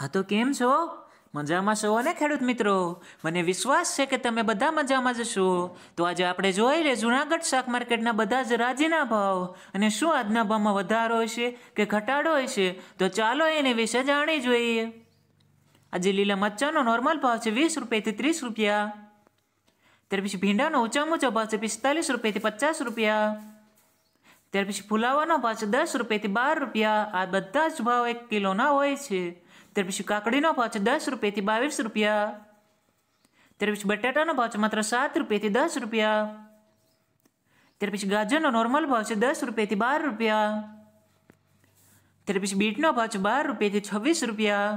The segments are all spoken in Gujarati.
હા તો કેમ છો મજામાં છો ને ખેડૂત મિત્રો મને વિશ્વાસ છે કે તમે બધા મજામાં જશો તો આજે આપણે જોઈ લે જુનાગઢ શાક માર્કેટના બધા જ રાજીના ભાવ અને શું આજના ભાવમાં વધારો હશે કે ઘટાડો હશે તો ચાલો એને વિશે જાણી જોઈએ આજે લીલા મરચાંનો નોર્મલ ભાવ છે વીસ રૂપિયાથી ત્રીસ રૂપિયા ત્યાર પછી ભીંડાનો ઊંચામાં ઊંચો ભાવ છે પિસ્તાલીસ રૂપિયાથી પચાસ રૂપિયા ત્યાર પછી ફુલાવાનો ભાવ છે દસ રૂપિયાથી બાર રૂપિયા આ બધા જ ભાવ એક કિલોના હોય છે ત્યાર પછી કાકડીનો ભાવ છે દસ રૂપિયાથી બાવીસ રૂપિયા ત્યાર પછી બટાટાનો ભાવ છે માત્ર સાત રૂપિયાથી દસ રૂપિયા ત્યાર પછી ગાજરનો નોર્મલ ભાવ છે દસ રૂપિયાથી બાર રૂપિયા ત્યાર પછી બીટનો ભાવ છે બાર રૂપિયાથી છવ્વીસ રૂપિયા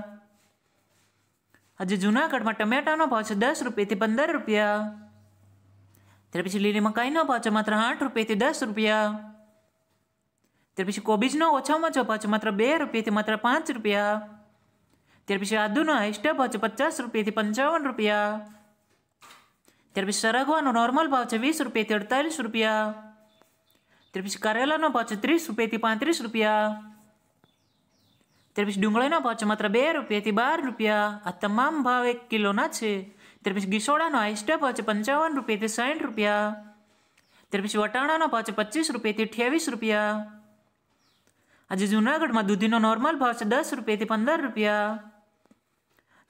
આજે જૂનાગઢમાં ટમેટાનો ભાવ છે દસ રૂપિયાથી પંદર રૂપિયા ત્યાર પછી લીલી મકાઈનો ભાવ છે માત્ર આઠ રૂપિયાથી દસ રૂપિયા ત્યાર પછી કોબીજનો ઓછામાં ઓછો ભાવ છે માત્ર બે રૂપિયાથી માત્ર પાંચ રૂપિયા ત્યાર પછી આદુનો હાઈસ્ટ ભાવ છે પચાસ રૂપિયાથી પંચાવન રૂપિયા ત્યાર પછી સરગવાનો નોર્મલ ભાવ છે વીસ રૂપિયાથી અડતાલીસ રૂપિયા ત્યાર પછી કરેલાનો ભાવ છે ત્રીસ રૂપિયાથી પાંત્રીસ રૂપિયા ત્યાર પછી ડુંગળીનો ભાવ છે માત્ર બે રૂપિયાથી બાર રૂપિયા આ તમામ ભાવ એક કિલોના છે ત્યાર પછી ગીસોડાનો હાઈસ્ટ ભાવ છે પંચાવન રૂપિયાથી સાઠ રૂપિયા ત્યાર પછી વટાણાનો ભાવ છે પચીસ રૂપિયાથી અઠ્યાવીસ રૂપિયા આજે જુનાગઢમાં દૂધીનો નોર્મલ ભાવ છે દસ રૂપિયાથી પંદર રૂપિયા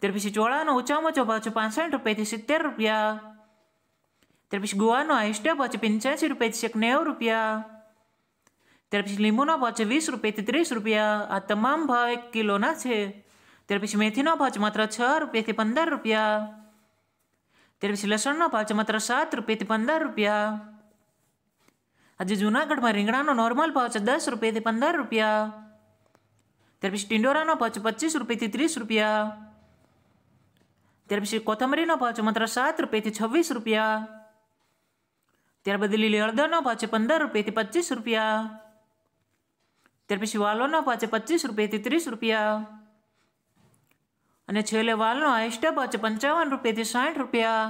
ત્યાર પછી ચોળાનો ઓછામાં ઓછો ભાવ છે પાંસઠ રૂપિયાથી સિત્તેર રૂપિયા ત્યાર પછી ગોવાનો હાઈસ્ટ ભાવ છે પંચ્યાસી રૂપિયાથી એક નેવું રૂપિયા ત્યાર પછી લીંબુનો ભાવ છે વીસ રૂપિયાથી ત્રીસ રૂપિયા આ તમામ ભાવ એક કિલોના છે ત્યાર પછી મેથીનો ભાવ છે માત્ર છ રૂપિયાથી પંદર રૂપિયા ત્યાર પછી લસણનો ભાવ છે માત્ર સાત રૂપિયાથી પંદર રૂપિયા આજે જૂનાગઢમાં રીંગણાનો નોર્મલ ભાવ છે દસ રૂપિયાથી પંદર રૂપિયા ત્યાર પછી ટિંડોરાનો ભાવ છે પચીસ રૂપિયાથી ત્રીસ રૂપિયા ત્યાર પછી કોથમરીનો ભાવ છે માત્ર સાત રૂપિયાથી છવ્વીસ રૂપિયા ત્યારબાદ લીલી હળદરનો ભાવ છે પંદર રૂપિયાથી પચીસ રૂપિયા ત્યાર પછી વાલોનો ભાવ છે પચીસ રૂપિયાથી ત્રીસ રૂપિયા અને છેલ્લે વાલનો હાઈસ્ટ ભાવ છે પંચાવન રૂપિયાથી સાઠ રૂપિયા